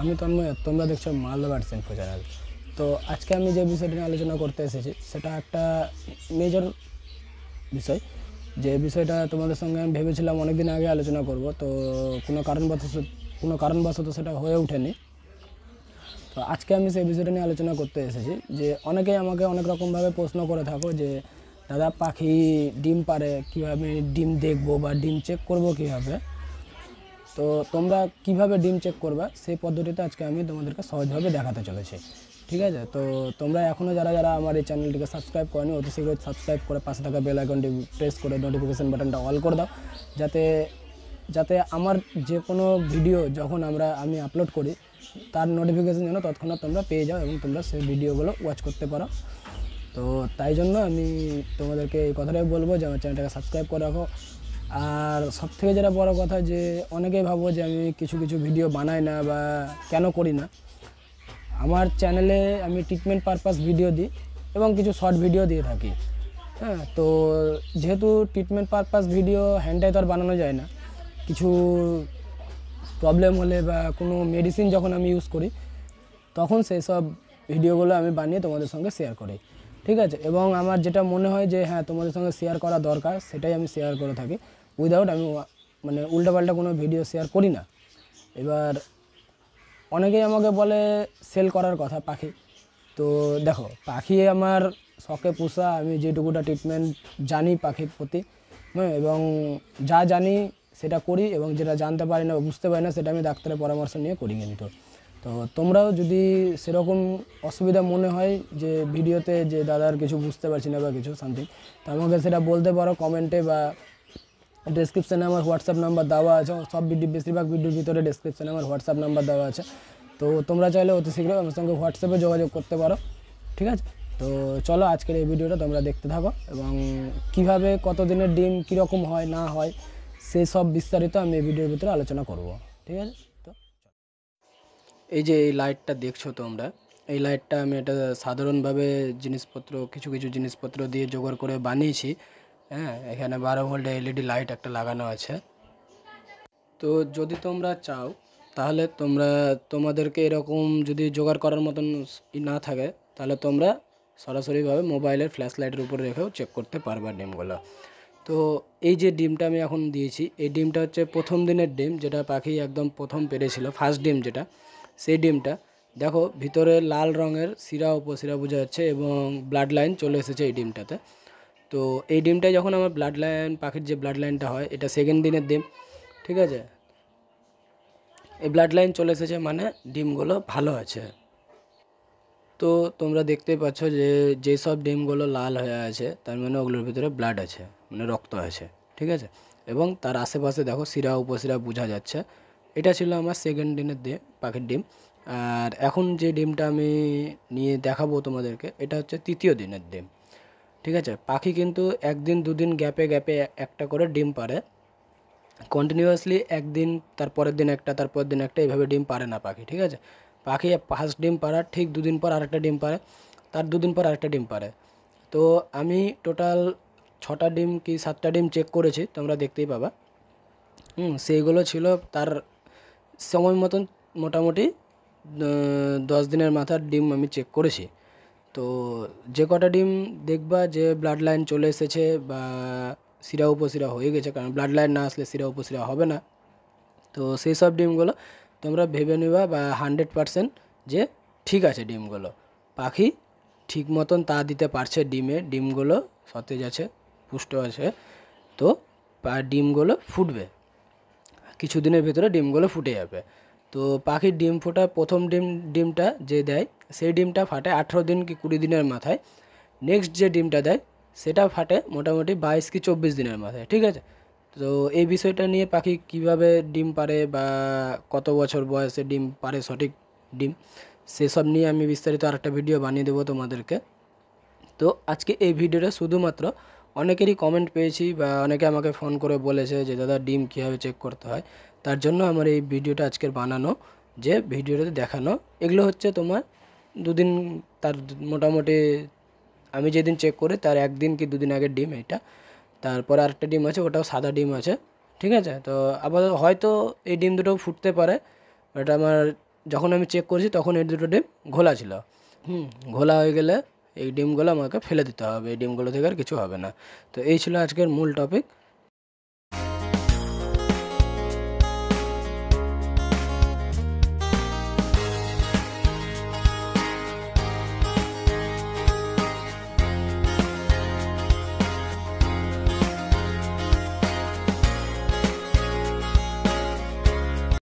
আমি তন্ময় তোমরা দেখছো মালদা বার্ডস ইনফো চ্যানেল তো আজকে আমি যে বিষয়টি নিয়ে আলোচনা করতে এসেছি সেটা একটা মেজর বিষয় যে বিষয়টা তোমাদের সঙ্গে আমি ভেবেছিলাম অনেকদিন আগে আলোচনা করব তো কোনো কারণবশত কোনো কারণবশত সেটা হয়ে ওঠেনি তো আজকে আমি সেই বিষয়টা নিয়ে আলোচনা করতে এসেছি যে অনেকেই আমাকে অনেক রকমভাবে প্রশ্ন করে থাকো যে দাদা পাখি ডিম পারে কিভাবে ডিম দেখব বা ডিম চেক করব কিভাবে তো তোমরা কিভাবে ডিম চেক করবে সেই পদ্ধতিটা আজকে আমি তোমাদেরকে সহজভাবে দেখাতে চলেছি ঠিক আছে তো তোমরা এখনও যারা যারা আমার এই চ্যানেলটিকে সাবস্ক্রাইব করেনি অতি শীঘ্রই সাবস্ক্রাইব করে পাশে থাকা বেল আইকনটি প্রেস করে নোটিফিকেশান বাটনটা অল করে দাও যাতে যাতে আমার যে কোনো ভিডিও যখন আমরা আমি আপলোড করি তার নোটিফিকেশান যেন তৎক্ষণাৎ তোমরা পেয়ে যাও এবং তোমরা সেই ভিডিওগুলো ওয়াচ করতে পারো তো তাই জন্য আমি তোমাদেরকে এই কথাটাই বলবো যে আমার চ্যানেলটাকে সাবস্ক্রাইব করে রাখো আর সব থেকে যেটা বড় কথা যে অনেকেই ভাবো যে আমি কিছু কিছু ভিডিও বানাই না বা কেন করি না আমার চ্যানেলে আমি ট্রিটমেন্ট পারপাস ভিডিও দিই এবং কিছু শর্ট ভিডিও দিয়ে থাকি হ্যাঁ তো যেহেতু ট্রিটমেন্ট পারপাস ভিডিও হ্যান্ডটাই তো আর বানানো যায় না কিছু প্রবলেম হলে বা কোনো মেডিসিন যখন আমি ইউজ করি তখন সেই সব ভিডিওগুলো আমি বানিয়ে তোমাদের সঙ্গে শেয়ার করি ঠিক আছে এবং আমার যেটা মনে হয় যে হ্যাঁ তোমাদের সঙ্গে শেয়ার করা দরকার সেটাই আমি শেয়ার করে থাকি উইদাউট আমি মানে উল্টাপাল্টা কোনো ভিডিও শেয়ার করি না এবার অনেকেই আমাকে বলে সেল করার কথা পাখি তো দেখো পাখি আমার শখে পোষা আমি যেটুকুটা ট্রিটমেন্ট জানি পাখির প্রতি হ্যাঁ এবং যা জানি সেটা করি এবং যেটা জানতে পারি না বুঝতে পারি না সেটা আমি ডাক্তারের পরামর্শ নিয়ে করি কিন্তু তো তোমরাও যদি সেরকম অসুবিধা মনে হয় যে ভিডিওতে যে দাদার কিছু বুঝতে পারছি না বা কিছু সামথিং তো আমাকে সেটা বলতে পারো কমেন্টে বা ডেসক্রিপশানে আমার হোয়াটসঅ্যাপ নাম্বার দেওয়া আছে সব ভিডিও বেশিরভাগ ভিডিওর ভিতরে ডেসক্রিপশানে আমার হোয়াটসঅ্যাপ নাম্বার দেওয়া আছে তো তোমরা চাইলে অতি শীঘ্রই আমার সঙ্গে হোয়াটসঅ্যাপে যোগাযোগ করতে পারো ঠিক আছে তো চলো আজকের এই ভিডিওটা তোমরা দেখতে থাকো এবং কিভাবে কত দিনের ডিম কীরকম হয় না হয় সেই সব বিস্তারিত আমি এই ভিডিওর ভিতরে আলোচনা করব ঠিক আছে এই যে এই লাইটটা দেখছো তোমরা এই লাইটটা আমি এটা সাধারণভাবে জিনিসপত্র কিছু কিছু জিনিসপত্র দিয়ে জোগাড় করে বানিয়েছি হ্যাঁ এখানে বারো ভোল্ট এলইডি লাইট একটা লাগানো আছে তো যদি তোমরা চাও তাহলে তোমরা তোমাদেরকে এরকম যদি জোগাড় করার মতন না থাকে তাহলে তোমরা সরাসরিভাবে মোবাইলের ফ্ল্যাশ লাইটের উপরে রেখেও চেক করতে পারবা ডিমগুলো তো এই যে ডিমটা আমি এখন দিয়েছি এই ডিমটা হচ্ছে প্রথম দিনের ডিম যেটা পাখি একদম প্রথম পেরেছিল ফার্স্ট ডিম যেটা সেই ডিমটা দেখো ভিতরে লাল রঙের শিরা উপশিরা বোঝা যাচ্ছে এবং ব্লাড লাইন চলে এসেছে এই ডিমটাতে তো এই ডিমটা যখন আমার ব্লাড লাইন পাখির যে ব্লাড লাইনটা হয় এটা সেকেন্ড দিনের ডিম ঠিক আছে এই ব্লাড লাইন চলে এসেছে মানে ডিমগুলো ভালো আছে তো তোমরা দেখতে পাচ্ছ যে যে সব ডিমগুলো লাল হয়ে আছে তার মানে ওগুলোর ভিতরে ব্লাড আছে মানে রক্ত আছে ঠিক আছে এবং তার আশেপাশে দেখো শিরা উপশিরা বোঝা যাচ্ছে এটা ছিল আমার সেকেন্ড ডিমের দিয়ে পাখির ডিম আর এখন যে ডিমটা আমি নিয়ে দেখাবো তোমাদেরকে এটা হচ্ছে তৃতীয় দিনের ডিম ঠিক আছে পাখি কিন্তু একদিন দুদিন গ্যাপে গ্যাপে একটা করে ডিম পারে কন্টিনিউয়াসলি একদিন তারপরের দিন একটা তারপরের দিন একটা এইভাবে ডিম পারে না পাখি ঠিক আছে পাখি ফার্স্ট ডিম পাড়ার ঠিক দুদিন পর আরেকটা ডিম পারে তার দুদিন পর আরেকটা ডিম পারে তো আমি টোটাল ছটা ডিম কি সাতটা ডিম চেক করেছি তোমরা দেখতেই পাবা হুম সেইগুলো ছিল তার সময় মতন মোটামুটি দশ দিনের মাথার ডিম আমি চেক করেছি তো যে কটা ডিম দেখবা যে ব্লাড লাইন চলে এসেছে বা শিরা উপশিরা হয়ে গেছে কারণ ব্লাড লাইন না আসলে শিরা উপশিরা হবে না তো সেই সব ডিমগুলো তোমরা ভেবে নেবা বা হান্ড্রেড পারসেন্ট যে ঠিক আছে ডিমগুলো পাখি ঠিক মতন তা দিতে পারছে ডিমে ডিমগুলো সতেজ আছে পুষ্ট আছে তো ডিমগুলো ফুটবে কিছুদিনের ভেতরে ডিমগুলো ফুটে যাবে তো পাখির ডিম ফোটা প্রথম ডিম ডিমটা যে দেয় সেই ডিমটা ফাটে আঠেরো দিন কি কুড়ি দিনের মাথায় নেক্সট যে ডিমটা দেয় সেটা ফাটে মোটামুটি বাইশ কি চব্বিশ দিনের মাথায় ঠিক আছে তো এই বিষয়টা নিয়ে পাখি কিভাবে ডিম পারে বা কত বছর বয়সে ডিম পারে সঠিক ডিম সেসব নিয়ে আমি বিস্তারিত আরেকটা ভিডিও বানিয়ে দেবো তোমাদেরকে তো আজকে এই ভিডিওটা শুধুমাত্র অনেকেরই কমেন্ট পেয়েছি বা অনেকে আমাকে ফোন করে বলেছে যে দাদা ডিম কীভাবে চেক করতে হয় তার জন্য আমার এই ভিডিওটা আজকের বানানো যে ভিডিওটাতে দেখানো এগুলো হচ্ছে তোমার দুদিন তার মোটামুটি আমি যেদিন চেক করি তার একদিন কি দুদিন আগের ডিম এটা তারপরে আরেকটা ডিম আছে ওটাও সাদা ডিম আছে ঠিক আছে তো আপাতত হয়তো এই ডিম দুটো ফুটতে পারে এটা আমার যখন আমি চেক করেছি তখন এই দুটো ডিম ঘোলা ছিল হুম ঘোলা হয়ে গেলে এই ডিমগুলো আমাকে ফেলে দিতে হবে এই ডিমগুলো থেকে আর কিছু হবে না তো এই ছিল আজকের মূল টপিক